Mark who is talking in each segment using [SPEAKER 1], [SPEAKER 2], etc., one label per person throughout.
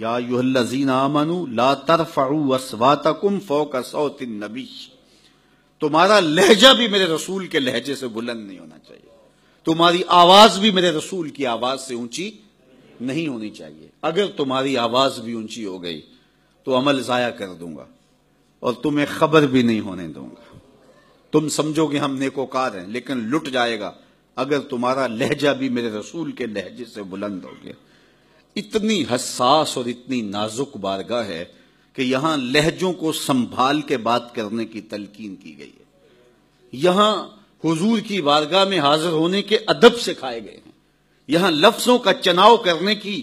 [SPEAKER 1] ला नबी तुम्हारा लहजा भी मेरे रसूल के लहजे से बुलंद नहीं होना चाहिए तुम्हारी आवाज भी मेरे रसूल की आवाज से ऊंची नहीं होनी चाहिए अगर तुम्हारी आवाज भी ऊंची हो गई तो अमल जाया कर दूंगा और तुम्हें खबर भी नहीं होने दूंगा तुम समझोगे हम नेकोकार हैं लेकिन लुट जाएगा अगर तुम्हारा लहजा भी मेरे रसूल के लहजे से बुलंद हो गया इतनी हसास और इतनी नाजुक बारगाह है कि यहां लहजों को संभाल के बात करने की तलकीन की गई है यहां हुजूर की बारगाह में हाजिर होने के अदब सिखाए गए हैं यहां लफ्जों का चनाव करने की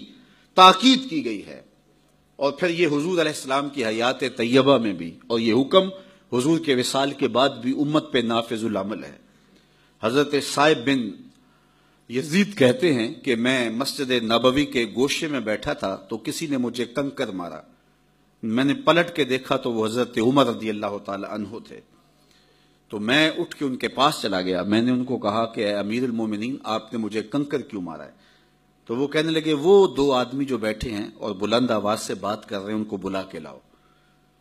[SPEAKER 1] ताकीद की गई है और फिर ये हजूर अलैहिस्सलाम की हयात तैयबा में भी और ये हुक्म हजूर के विसाल के बाद भी उम्मत पे नाफिजुलमल है हजरत साहिब बिन यजीद कहते हैं कि मैं मस्जिद नबवी के गोशे में बैठा था तो किसी ने मुझे कंकर मारा मैंने पलट के देखा तो वो हज़रत उमर रदी अल्लाह तहो थे तो मैं उठ के उनके पास चला गया मैंने उनको कहा कि अमीर उलमोमिन आपने मुझे कंकर क्यों मारा है तो वो कहने लगे वो दो आदमी जो बैठे हैं और बुलंद आवाज से बात कर रहे हैं उनको बुला के लाओ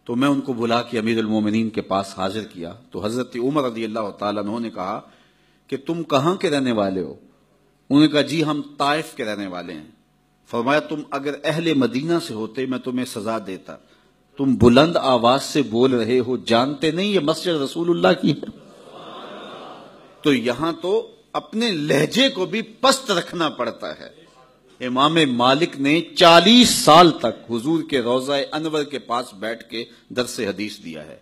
[SPEAKER 1] तो मैं उनको बुला के अमीर उलमोमिन के पास हाजिर किया तो हज़रत उमर रदी अल्लाह तहो ने कहा कि तुम कहां के रहने वाले हो उन्होंने कहा जी हम ताइफ के रहने वाले हैं फरमाया तुम अगर अहले मदीना से होते मैं तुम्हें सजा देता तुम बुलंद आवाज से बोल रहे हो जानते नहीं ये मस्जिद रसूलुल्लाह की है तो यहां तो अपने लहजे को भी पस्त रखना पड़ता है इमाम मालिक ने 40 साल तक हुजूर के रोजा अनवर के पास बैठ के दरस हदीस दिया है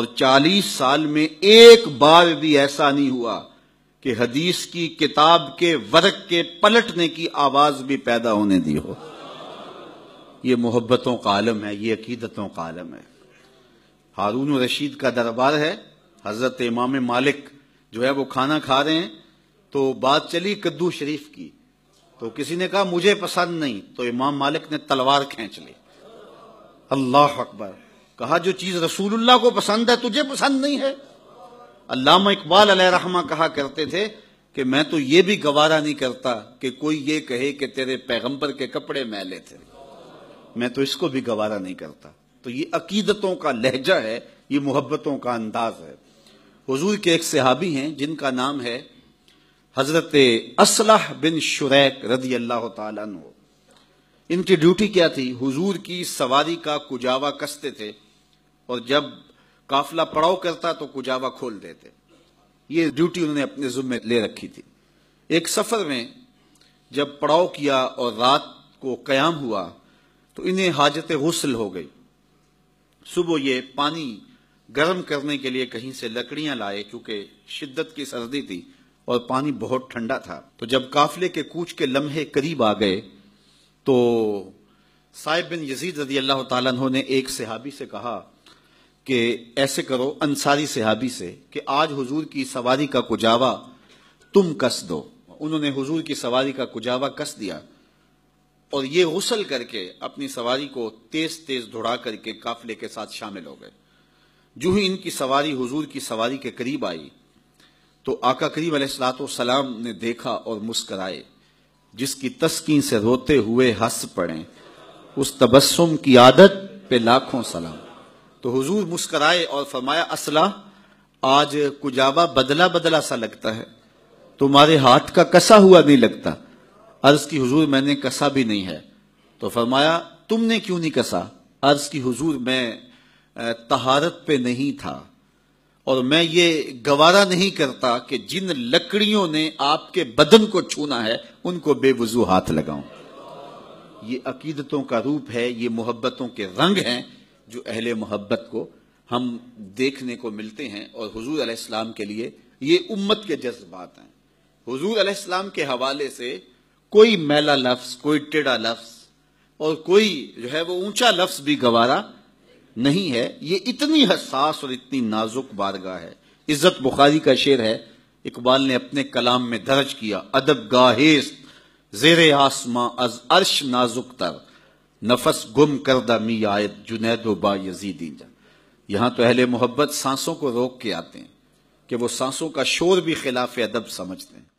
[SPEAKER 1] और 40 साल में एक बार भी ऐसा नहीं हुआ कि हदीस की किताब के वर्क के पलटने की आवाज भी पैदा होने दी हो ये मोहब्बतों का आलम है ये अकीदतों का आलम है हारून रशीद का दरबार है हजरत इमाम मालिक जो है वो खाना खा रहे हैं तो बात चली कद्दू शरीफ की तो किसी ने कहा मुझे पसंद नहीं तो इमाम मालिक ने तलवार खींच ली अल्लाह अकबर कहा जो चीज रसूलुल्लाह को पसंद है तुझे पसंद नहीं है अल्लामा इकबाल रहमा कहा करते थे कि मैं तो ये भी गवारा नहीं करता कि कोई ये कहे कि तेरे पैगंबर के कपड़े मैले थे मैं तो इसको भी गवारा नहीं करता तो ये अकीदतों का लहजा है ये मोहब्बतों का अंदाज है हजूर के एक सहाबी हैं जिनका नाम है हजरत असलह बिन शुरैक रदी अल्लाह तु इनकी ड्यूटी क्या थी हुजूर की सवारी का कुजावा कसते थे और जब काफिला पड़ाव करता तो कुजावा खोल देते ये ड्यूटी उन्होंने अपने जुम्मे ले रखी थी एक सफर में जब पड़ाव किया और रात को कयाम हुआ तो इन्हें हाजत गसल हो गई सुबह ये पानी गर्म करने के लिए कहीं से लकड़ियां लाए क्योंकि शिद्दत की सर्दी थी और पानी बहुत ठंडा था तो जब काफिले के कूच के लम्हे करीब आ गए तो साहिब बिन यजीद रजी अल्लाह तु ने एक सहाबी से कहा कि ऐसे करो अंसारी सिहाबी से कि आज हुजूर की सवारी का कुजावा तुम कस दो उन्होंने हुजूर की सवारी का कुजावा कस दिया और ये गुसल करके अपनी सवारी को तेज तेज धुड़ा करके काफिले के साथ शामिल हो गए जो ही इनकी सवारी हुजूर की सवारी के करीब आई तो आका करीम सलाम ने देखा और मुस्कराए जिसकी तस्कीन से रोते हुए हंस पड़े उस तबस्सुम की आदत पे लाखों सलाम तो हुजूर मुस्कराए और फरमाया असला आज कुजाबा बदला बदला सा लगता है तुम्हारे हाथ का कसा हुआ नहीं लगता अर्ज की हुजूर मैंने कसा भी नहीं है तो फरमाया तुमने क्यों नहीं कसा अर्ज की हुजूर मैं तहारत पे नहीं था और मैं ये गवारा नहीं करता कि जिन लकड़ियों ने आपके बदन को छूना है उनको बेवजू हाथ लगाऊं ये अकीदतों का रूप है ये मोहब्बतों के रंग हैं जो अहल मोहब्बत को हम देखने को मिलते हैं और हजूर आलाम के लिए ये उम्मत के जज्बात हैं हजूर आलाम के हवाले से कोई मैला लफ्ज कोई टेढ़ा लफ्ज और कोई जो है वो ऊंचा लफ्ज भी गवारा नहीं है ये इतनी हसास और इतनी नाजुक बारगाह है इज्जत बुखारी का शेर है इकबाल ने अपने कलाम में दर्ज किया अदब गाहेस्त जेर आसमां अज अर्श नाजुक तर नफस गुम करदा मी आयत जुनैदोबा यजीदीजा यहां तो अहले मोहब्बत सांसों को रोक के आते हैं कि वो सांसों का शोर भी खिलाफ अदब समझते हैं